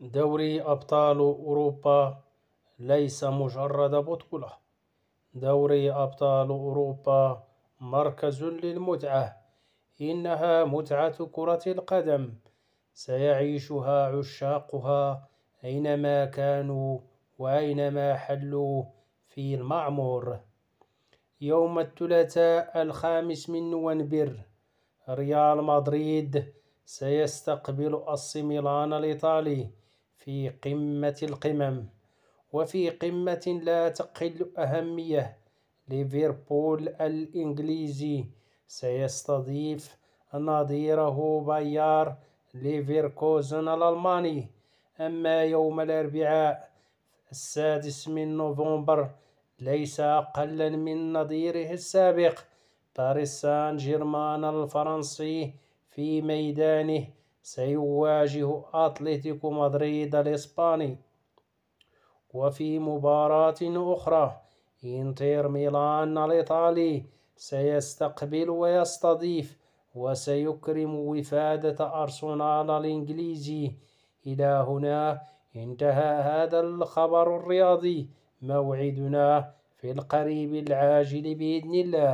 دوري أبطال أوروبا ليس مجرد بطولة دوري أبطال أوروبا مركز للمتعة إنها متعة كرة القدم سيعيشها عشاقها أينما كانوا وأينما حلوا في المعمور يوم الثلاثاء الخامس من نوفمبر ريال مدريد سيستقبل AC ميلان الإيطالي في قمة القمم وفي قمة لا تقل أهمية ليفربول الإنجليزي سيستضيف نظيره بايار ليفركوزن الألماني أما يوم الأربعاء السادس من نوفمبر ليس أقلا من نظيره السابق باريس سان جيرمان الفرنسي في ميدانه سيواجه أتلتيكو مدريد الإسباني وفي مباراة أخرى إنتر ميلان الإيطالي سيستقبل ويستضيف وسيكرم وفادة أرسنال الإنجليزي إلى هنا انتهى هذا الخبر الرياضي موعدنا في القريب العاجل بإذن الله